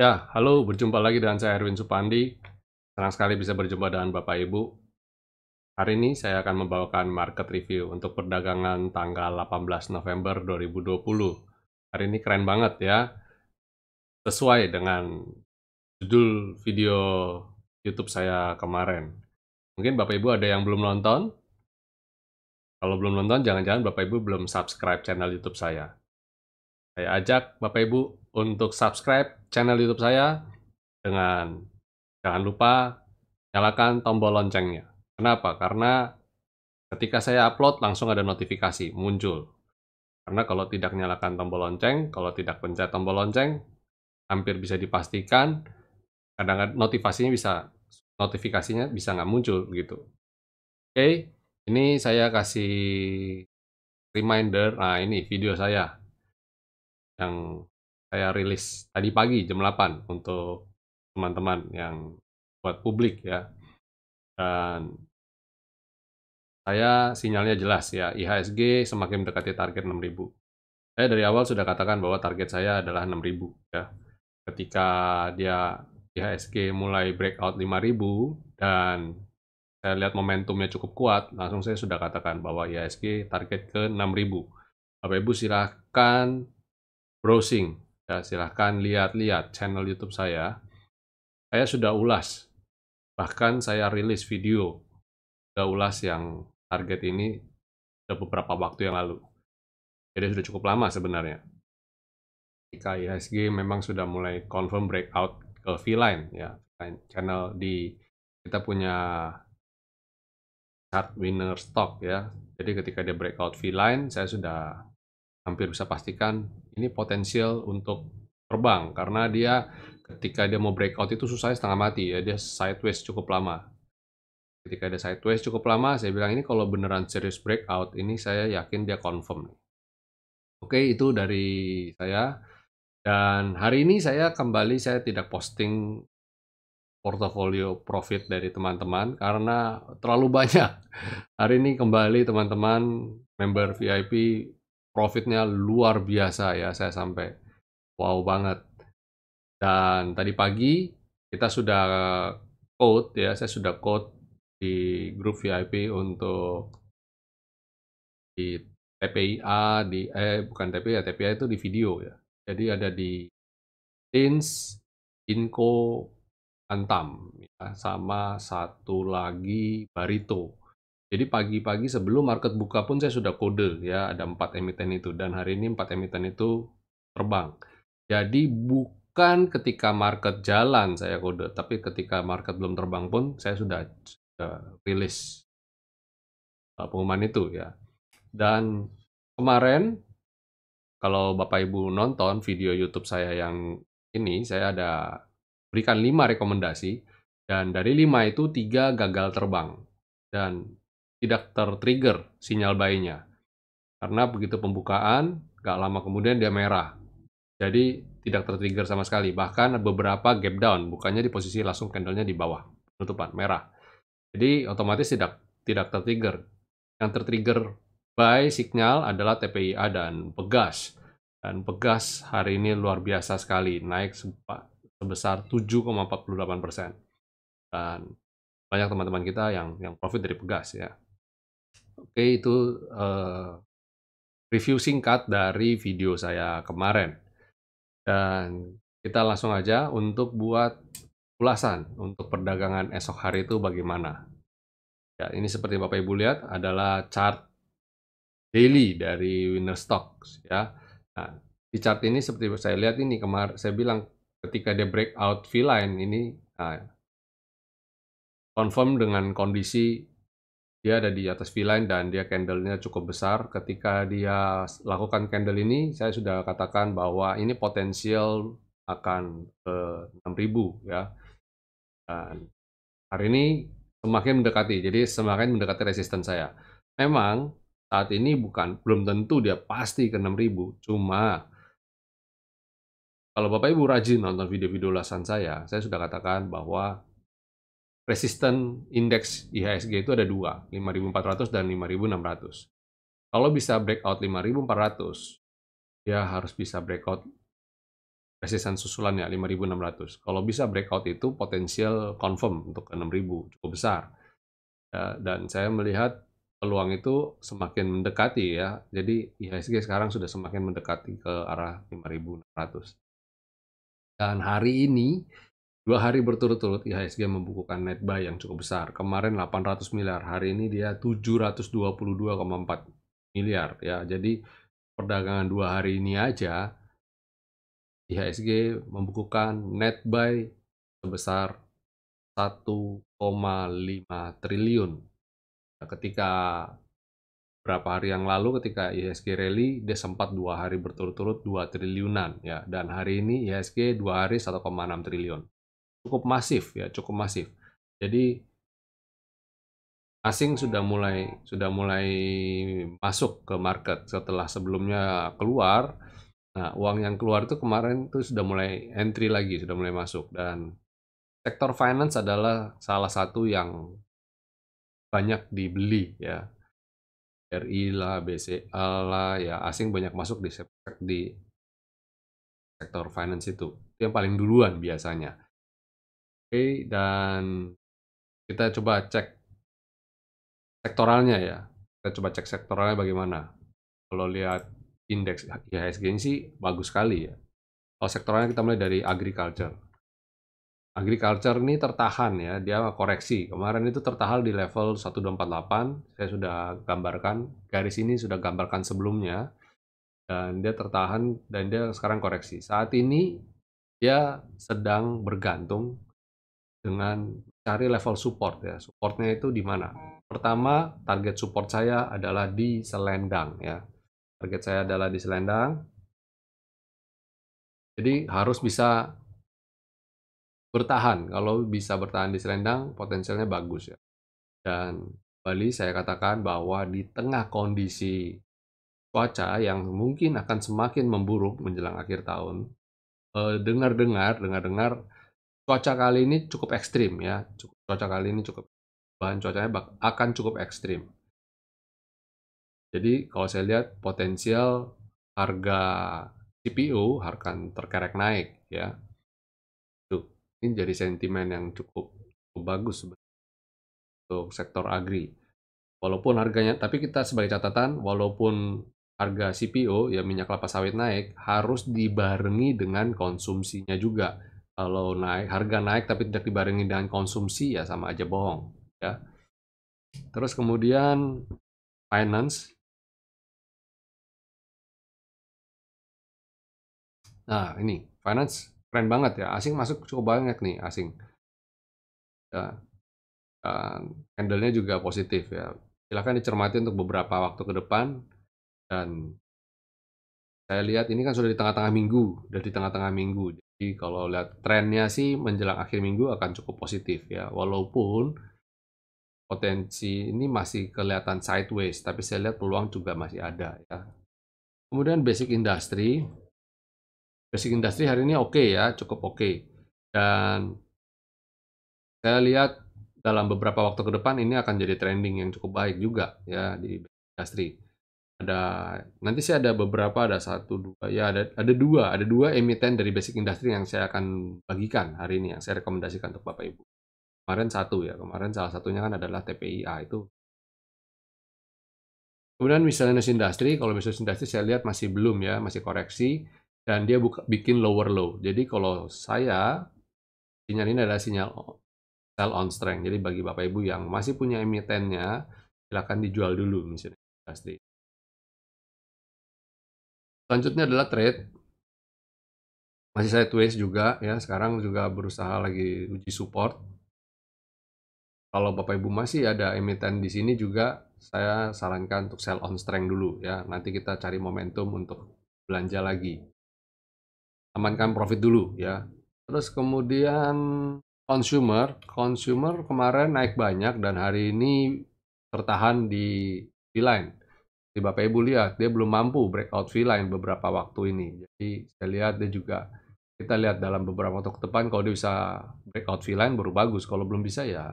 Ya, halo, berjumpa lagi dengan saya Erwin Supandi. Senang sekali bisa berjumpa dengan Bapak Ibu. Hari ini saya akan membawakan market review untuk perdagangan tanggal 18 November 2020. Hari ini keren banget ya. Sesuai dengan judul video YouTube saya kemarin. Mungkin Bapak Ibu ada yang belum nonton. Kalau belum nonton, jangan-jangan Bapak Ibu belum subscribe channel YouTube saya. Saya ajak Bapak Ibu untuk subscribe channel YouTube saya dengan jangan lupa nyalakan tombol loncengnya. Kenapa? Karena ketika saya upload langsung ada notifikasi muncul. Karena kalau tidak nyalakan tombol lonceng, kalau tidak pencet tombol lonceng, hampir bisa dipastikan kadang-kadang notifikasinya bisa notifikasinya bisa nggak muncul gitu. Oke, okay, ini saya kasih reminder. Nah, ini video saya yang saya rilis tadi pagi jam 8 untuk teman-teman yang buat publik ya. Dan saya sinyalnya jelas ya, IHSG semakin mendekati target 6000. Saya dari awal sudah katakan bahwa target saya adalah 6000 ya. Ketika dia IHSG mulai breakout 5000 dan saya lihat momentumnya cukup kuat, langsung saya sudah katakan bahwa IHSG target ke 6000. Bapak Ibu silahkan browsing, ya, silahkan lihat-lihat channel YouTube saya saya sudah ulas. Bahkan saya rilis video sudah ulas yang target ini sudah beberapa waktu yang lalu. Jadi sudah cukup lama sebenarnya. Jika IHSG memang sudah mulai confirm breakout ke V-line ya, channel di kita punya chart winner stock ya. Jadi ketika dia breakout V-line, saya sudah hampir bisa pastikan ini potensial untuk terbang karena dia ketika dia mau breakout itu susahnya setengah mati ya dia sideways cukup lama ketika dia sideways cukup lama saya bilang ini kalau beneran serius breakout ini saya yakin dia confirm nih oke itu dari saya dan hari ini saya kembali saya tidak posting portofolio profit dari teman-teman karena terlalu banyak. Hari ini kembali teman-teman member VIP profitnya luar biasa ya saya sampai wow banget. Dan tadi pagi kita sudah code ya, saya sudah code di grup VIP untuk di TPIA di eh bukan TPIA, TPIA itu di video ya. Jadi ada di Tins, Inco, Antam ya, sama satu lagi Barito. Jadi pagi-pagi sebelum market buka pun saya sudah kode ya ada empat emiten itu dan hari ini empat emiten itu terbang. Jadi bukan ketika market jalan saya kode, tapi ketika market belum terbang pun saya sudah, uh, rilis eh, pengumuman itu ya. Dan kemarin kalau Bapak Ibu nonton video YouTube saya yang ini, saya ada berikan 5 rekomendasi dan dari 5 itu 3 gagal terbang dan tidak tertrigger sinyal bayinya. Karena begitu pembukaan, gak lama kemudian dia merah. Jadi tidak tertrigger sama sekali. Bahkan beberapa gap down, bukannya di posisi langsung candlenya di bawah penutupan merah. Jadi otomatis tidak tidak tertrigger. Yang tertrigger by signal adalah TPIA dan Pegas. Dan Pegas hari ini luar biasa sekali, naik sebesar 7,48 Dan banyak teman-teman kita yang yang profit dari Pegas ya. Oke itu uh, review singkat dari video saya kemarin. Dan kita langsung aja untuk buat ulasan untuk perdagangan esok hari itu bagaimana. Ya, ini seperti Bapak Ibu lihat adalah chart daily dari winner stocks ya. Nah, di chart ini seperti saya lihat ini kemarin saya bilang ketika dia breakout V line ini nah, confirm dengan kondisi dia ada di atas V-line dan dia candlenya cukup besar. Ketika dia lakukan candle ini, saya sudah katakan bahwa ini potensial akan ke eh, 6000 ya. Dan hari ini semakin mendekati, jadi semakin mendekati resisten saya. Memang saat ini bukan belum tentu dia pasti ke 6000, cuma kalau Bapak Ibu rajin nonton video-video ulasan saya, saya sudah katakan bahwa resisten indeks IHSG itu ada dua, 5400 dan 5600. Kalau bisa breakout 5400, dia harus bisa breakout resisten susulan susulannya 5600. Kalau bisa breakout itu potensial confirm untuk ke 6000 cukup besar. Ya, dan saya melihat peluang itu semakin mendekati ya. Jadi IHSG sekarang sudah semakin mendekati ke arah 5600. Dan hari ini Dua hari berturut-turut IHSG membukukan net buy yang cukup besar. Kemarin 800 miliar, hari ini dia 722,4 miliar ya. Jadi perdagangan dua hari ini aja IHSG membukukan net buy sebesar 1,5 triliun. Nah, ketika berapa hari yang lalu ketika IHSG rally dia sempat dua hari berturut-turut 2 triliunan ya dan hari ini IHSG dua hari 1,6 triliun cukup masif ya, cukup masif. Jadi asing sudah mulai sudah mulai masuk ke market setelah sebelumnya keluar. Nah, uang yang keluar itu kemarin itu sudah mulai entry lagi, sudah mulai masuk dan sektor finance adalah salah satu yang banyak dibeli ya. RI lah, BCA lah, ya asing banyak masuk di, di sektor finance Itu yang paling duluan biasanya dan kita coba cek sektoralnya ya. Kita coba cek sektoralnya bagaimana. Kalau lihat indeks IHSG ini sih bagus sekali ya. Kalau sektoralnya kita mulai dari agriculture. Agriculture ini tertahan ya, dia koreksi. Kemarin itu tertahan di level 1248, saya sudah gambarkan. Garis ini sudah gambarkan sebelumnya. Dan dia tertahan dan dia sekarang koreksi. Saat ini dia sedang bergantung dengan cari level support ya. Supportnya itu di mana? Pertama, target support saya adalah di selendang ya. Target saya adalah di selendang. Jadi harus bisa bertahan. Kalau bisa bertahan di selendang, potensialnya bagus ya. Dan Bali saya katakan bahwa di tengah kondisi cuaca yang mungkin akan semakin memburuk menjelang akhir tahun, eh, dengar-dengar, dengar-dengar cuaca kali ini cukup ekstrim ya. Cuaca kali ini cukup bahan cuacanya akan cukup ekstrim. Jadi kalau saya lihat potensial harga CPU akan terkerek naik ya. Tuh, ini jadi sentimen yang cukup, cukup bagus untuk sektor agri. Walaupun harganya, tapi kita sebagai catatan, walaupun harga CPO ya minyak kelapa sawit naik harus dibarengi dengan konsumsinya juga kalau naik harga naik tapi tidak dibarengi dengan konsumsi ya sama aja bohong, ya. Terus kemudian finance. Nah, ini finance keren banget ya. Asing masuk cukup banyak nih asing. Ya. Dan handle juga positif ya. Silahkan dicermati untuk beberapa waktu ke depan dan saya lihat ini kan sudah di tengah-tengah minggu, dari di tengah-tengah minggu. Jadi kalau lihat trennya sih menjelang akhir minggu akan cukup positif ya. Walaupun potensi ini masih kelihatan sideways, tapi saya lihat peluang juga masih ada ya. Kemudian basic industry. Basic industry hari ini oke okay ya, cukup oke. Okay. Dan saya lihat dalam beberapa waktu ke depan ini akan jadi trending yang cukup baik juga ya di industri ada nanti sih ada beberapa ada satu dua ya ada ada dua ada dua emiten dari basic industry yang saya akan bagikan hari ini yang saya rekomendasikan untuk bapak ibu kemarin satu ya kemarin salah satunya kan adalah TPIA itu kemudian misalnya industry kalau misalnya industry saya lihat masih belum ya masih koreksi dan dia buka, bikin lower low jadi kalau saya sinyal ini adalah sinyal sell on strength jadi bagi bapak ibu yang masih punya emitennya silakan dijual dulu misalnya industri selanjutnya adalah trade masih saya twist juga ya sekarang juga berusaha lagi uji support kalau Bapak Ibu masih ada emiten di sini juga saya sarankan untuk sell on strength dulu ya. Nanti kita cari momentum untuk belanja lagi. Amankan profit dulu ya. Terus kemudian consumer, consumer kemarin naik banyak dan hari ini tertahan di di line. Jadi Bapak Ibu lihat dia belum mampu breakout V line beberapa waktu ini. Jadi saya lihat dia juga kita lihat dalam beberapa waktu ke depan kalau dia bisa breakout V line baru bagus. Kalau belum bisa ya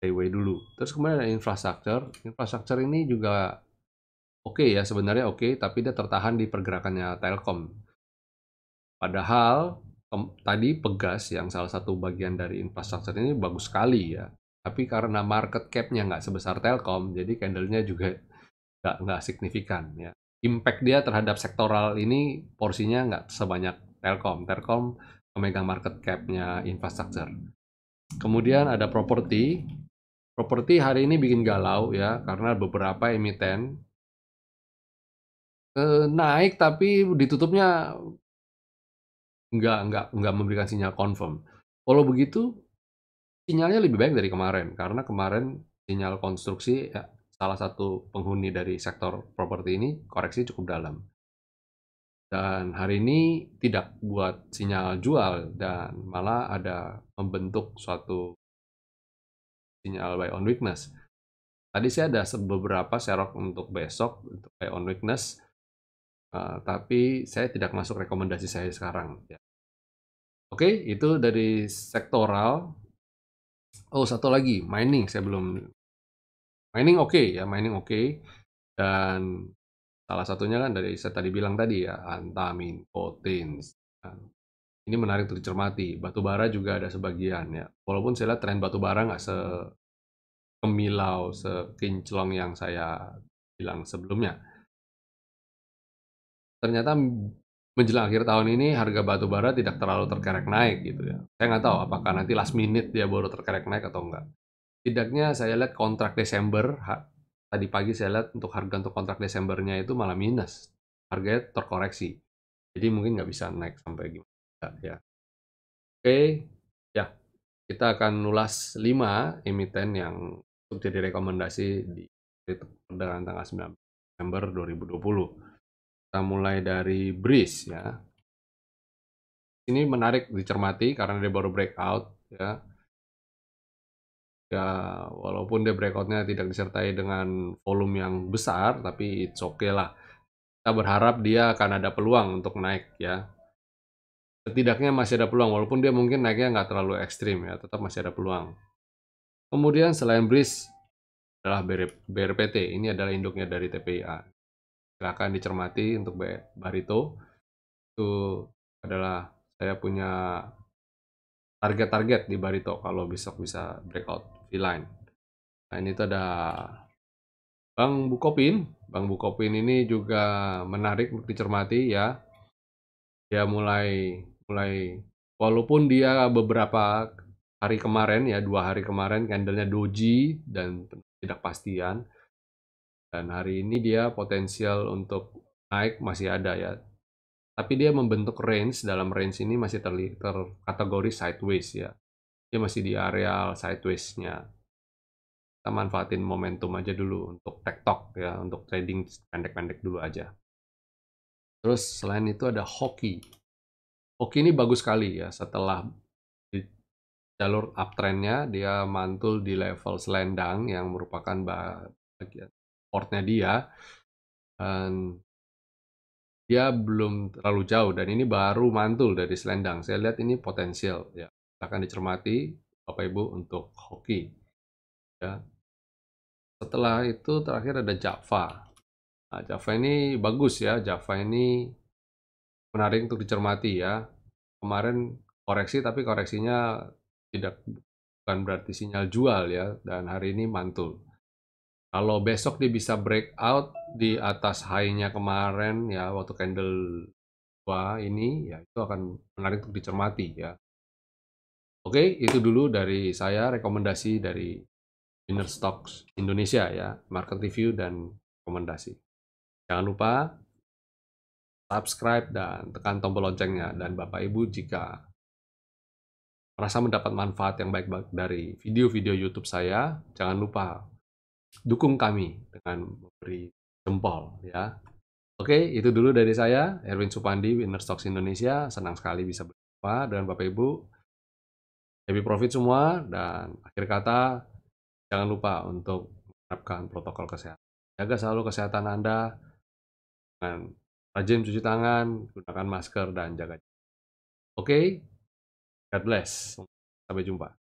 stay away dulu. Terus kemudian ada infrastruktur. Infrastruktur ini juga oke okay ya sebenarnya oke okay, tapi dia tertahan di pergerakannya Telkom. Padahal tadi Pegas yang salah satu bagian dari infrastruktur ini bagus sekali ya tapi karena market cap-nya nggak sebesar Telkom, jadi candlenya juga nggak nggak signifikan ya impact dia terhadap sektoral ini porsinya nggak sebanyak Telkom. Telkom memegang market capnya infrastruktur. infrastructure. Kemudian ada properti. Properti hari ini bikin galau ya karena beberapa emiten eh, naik tapi ditutupnya nggak nggak nggak memberikan sinyal confirm. Kalau begitu sinyalnya lebih baik dari kemarin karena kemarin sinyal konstruksi ya, salah satu penghuni dari sektor properti ini koreksi cukup dalam. Dan hari ini tidak buat sinyal jual dan malah ada membentuk suatu sinyal buy on weakness. Tadi saya ada beberapa serok untuk besok untuk buy on weakness, uh, tapi saya tidak masuk rekomendasi saya sekarang. Ya. Oke, itu dari sektoral. Oh, satu lagi mining saya belum mining oke okay, ya mining oke okay. dan salah satunya kan dari saya tadi bilang tadi ya antamin potens ini menarik untuk dicermati batu bara juga ada sebagian ya walaupun saya lihat tren batu bara nggak se kemilau sekinclong yang saya bilang sebelumnya ternyata menjelang akhir tahun ini harga batu bara tidak terlalu terkerek naik gitu ya. Saya nggak tahu apakah nanti last minute dia baru terkerek naik atau enggak tidaknya saya lihat kontrak Desember tadi pagi saya lihat untuk harga untuk kontrak Desembernya itu malah minus harganya terkoreksi jadi mungkin nggak bisa naik sampai gimana ya oke ya kita akan ulas 5 emiten yang jadi rekomendasi di perdagangan tanggal 9 Desember 2020 kita mulai dari Breeze ya ini menarik dicermati karena dia baru breakout ya ya walaupun dia breakoutnya tidak disertai dengan volume yang besar tapi it's okay lah kita berharap dia akan ada peluang untuk naik ya setidaknya masih ada peluang walaupun dia mungkin naiknya nggak terlalu ekstrim ya tetap masih ada peluang kemudian selain BRIS adalah BRPT ini adalah induknya dari TPIA silahkan dicermati untuk Barito itu adalah saya punya target-target di Barito kalau besok bisa breakout Vline. Nah, ini tuh ada bang Bukopin. bang Bukopin ini juga menarik untuk dicermati ya. Dia mulai mulai walaupun dia beberapa hari kemarin ya dua hari kemarin candlenya doji dan tidak pastian dan hari ini dia potensial untuk naik masih ada ya tapi dia membentuk range dalam range ini masih terkategori sideways ya dia masih di areal sideways-nya. Kita manfaatin momentum aja dulu untuk TikTok ya, untuk trading pendek-pendek dulu aja. Terus selain itu ada hoki. Hoki ini bagus sekali ya setelah di jalur uptrendnya dia mantul di level selendang yang merupakan bagian portnya dia. Dan dia belum terlalu jauh dan ini baru mantul dari selendang. Saya lihat ini potensial ya akan dicermati Bapak Ibu untuk hoki. Ya. Setelah itu terakhir ada Java. Nah, Java ini bagus ya, Java ini menarik untuk dicermati ya. Kemarin koreksi tapi koreksinya tidak bukan berarti sinyal jual ya dan hari ini mantul. Kalau besok dia bisa breakout di atas high-nya kemarin ya waktu candle 2 ini ya itu akan menarik untuk dicermati ya. Oke, itu dulu dari saya rekomendasi dari Inner Stocks Indonesia ya, market review dan rekomendasi. Jangan lupa subscribe dan tekan tombol loncengnya dan Bapak Ibu jika merasa mendapat manfaat yang baik dari video-video YouTube saya, jangan lupa dukung kami dengan memberi jempol ya. Oke, itu dulu dari saya Erwin Supandi, Winner Stocks Indonesia. Senang sekali bisa berjumpa dengan Bapak Ibu happy profit semua dan akhir kata jangan lupa untuk menerapkan protokol kesehatan. Jaga selalu kesehatan Anda dengan rajin cuci tangan, gunakan masker dan jaga. Oke, okay? God bless. Sampai jumpa.